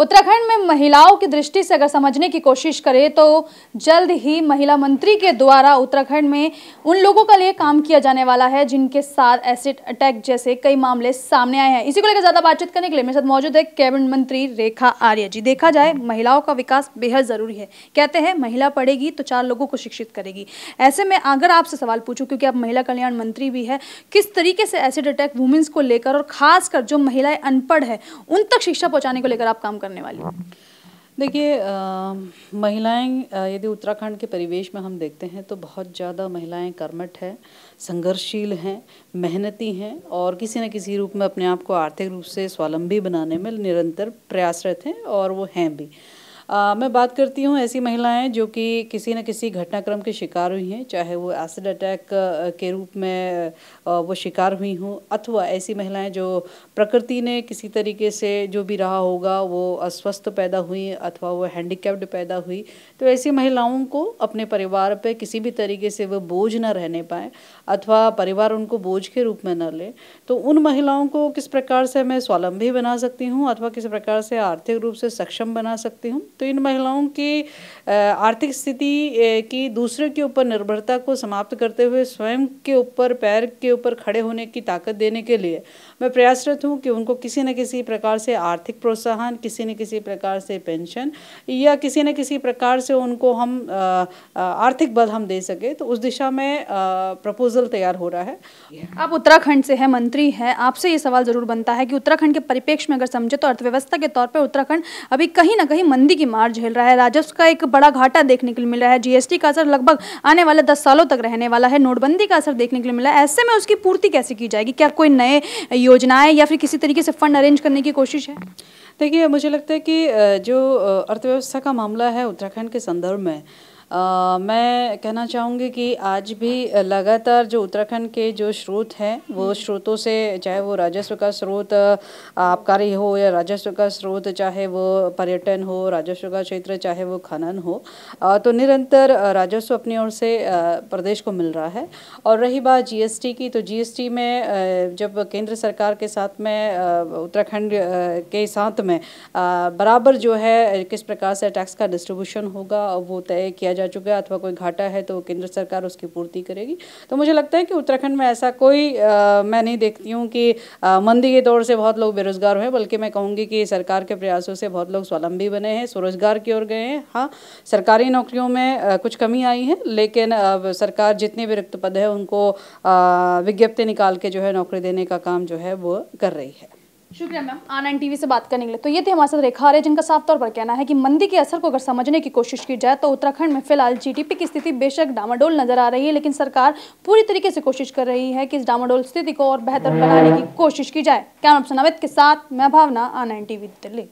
उत्तराखंड में महिलाओं की दृष्टि से अगर समझने की कोशिश करें तो जल्द ही महिला मंत्री के द्वारा उत्तराखंड में उन लोगों का लिए काम किया जाने वाला है जिनके साथ एसिड अटैक जैसे कई मामले सामने आए हैं इसी को लेकर ज्यादा बातचीत करने के लिए मेरे साथ मौजूद है कैबिनेट मंत्री रेखा आर्य जी देखा जाए महिलाओं का विकास बेहद जरूरी है कहते हैं महिला पढ़ेगी तो चार लोगों को शिक्षित करेगी ऐसे में अगर आपसे सवाल पूछू क्योंकि आप महिला कल्याण मंत्री भी है किस तरीके से एसिड अटैक वुमेन्स को लेकर और खासकर जो महिलाएं अनपढ़ है उन तक शिक्षा पहुंचाने को लेकर आप काम कर करने वाली देखिए महिलाएं यदि उत्तराखंड के परिवेश में हम देखते हैं तो बहुत ज़्यादा महिलाएं कर्मठ हैं संघर्षशील हैं मेहनती हैं और किसी न किसी रूप में अपने आप को आर्थिक रूप से स्वावलंबी बनाने में निरंतर प्रयासरत हैं और वो हैं भी आ, मैं बात करती हूँ ऐसी महिलाएं जो कि किसी न किसी घटनाक्रम के शिकार हुई हैं चाहे वो एसिड अटैक के रूप में वो शिकार हुई हूँ अथवा ऐसी महिलाएं जो प्रकृति ने किसी तरीके से जो भी रहा होगा वो अस्वस्थ पैदा हुई अथवा वो हैंडीकैप्ड पैदा हुई तो ऐसी महिलाओं को अपने परिवार पर किसी भी तरीके से वो बोझ न रहने पाए अथवा परिवार उनको बोझ के रूप में न ले तो उन महिलाओं को किस प्रकार से मैं स्वावलंबी बना सकती हूँ अथवा किस प्रकार से आर्थिक रूप से सक्षम बना सकती हूँ तो इन महिलाओं की आर्थिक स्थिति की दूसरे के ऊपर निर्भरता को समाप्त करते हुए स्वयं के ऊपर पैर के ऊपर खड़े होने की ताकत देने के लिए मैं प्रयासरत हूँ कि उनको किसी न किसी प्रकार से आर्थिक प्रोत्साहन किसी न किसी प्रकार से पेंशन या किसी न किसी प्रकार से उनको हम आर्थिक बल हम दे सके तो उस दिशा में प्रपोजल तैयार हो रहा है आप उत्तराखंड से हैं मंत्री हैं आपसे ये सवाल जरूर बनता है कि उत्तराखंड के परिप्रेक्ष्य में अगर समझे तो अर्थव्यवस्था के तौर पर उत्तराखंड अभी कहीं ना कहीं मंदी की मार झेल रहा है राजस्व का एक बड़ा घाटा देखने के लिए रहा है जीएसटी का असर लगभग आने वाले दस सालों तक रहने वाला है नोटबंदी का असर देखने के लिए मिला है ऐसे में उसकी पूर्ति कैसे की जाएगी क्या कोई नए योजनाएं या फिर किसी तरीके से फंड अरेंज करने की कोशिश है देखिए मुझे लगता है कि जो अर्थव्यवस्था का मामला है उत्तराखंड के संदर्भ में आ, मैं कहना चाहूँगी कि आज भी लगातार जो उत्तराखंड के जो स्रोत हैं वो हम्म। स्रोतों से चाहे वो राजस्व का स्रोत आबकारी हो या राजस्व का स्रोत चाहे वो पर्यटन हो राजस्व का क्षेत्र चाहे वो खनन हो आ, तो निरंतर राजस्व अपनी ओर से प्रदेश को मिल रहा है और रही बात जीएसटी की तो जीएसटी में जब केंद्र सरकार के साथ में उत्तराखंड के साथ में बराबर जो है किस प्रकार से टैक्स का डिस्ट्रीब्यूशन होगा वो तय किया जा चुका है अथवा कोई घाटा है तो केंद्र सरकार उसकी पूर्ति करेगी तो मुझे लगता है कि उत्तराखंड में ऐसा कोई आ, मैं नहीं देखती हूँ कि मंदी के दौर से बहुत लोग बेरोजगार हुए बल्कि मैं कहूँगी कि सरकार के प्रयासों से बहुत लोग स्वावलंबी बने हैं स्वरोजगार की ओर गए हैं हाँ सरकारी नौकरियों में कुछ कमी आई है लेकिन सरकार जितने भी रिक्त पद है उनको विज्ञप्ति निकाल के जो है नौकरी देने का काम जो है वो कर रही है शुक्रिया मैम आन एन टीवी से बात करने के लिए तो ये थे हमारे साथ रेखा आर्य जिनका साफ तौर पर कहना है कि मंदी के असर को अगर समझने की कोशिश की जाए तो उत्तराखंड में फिलहाल जीडीपी की स्थिति बेशक डामाडोल नजर आ रही है लेकिन सरकार पूरी तरीके से कोशिश कर रही है कि इस डामाडोल स्थिति को और बेहतर बनाने की कोशिश की जाए कैमरा अवैध के साथ मैं भावना आन एन टीवी दिल्ली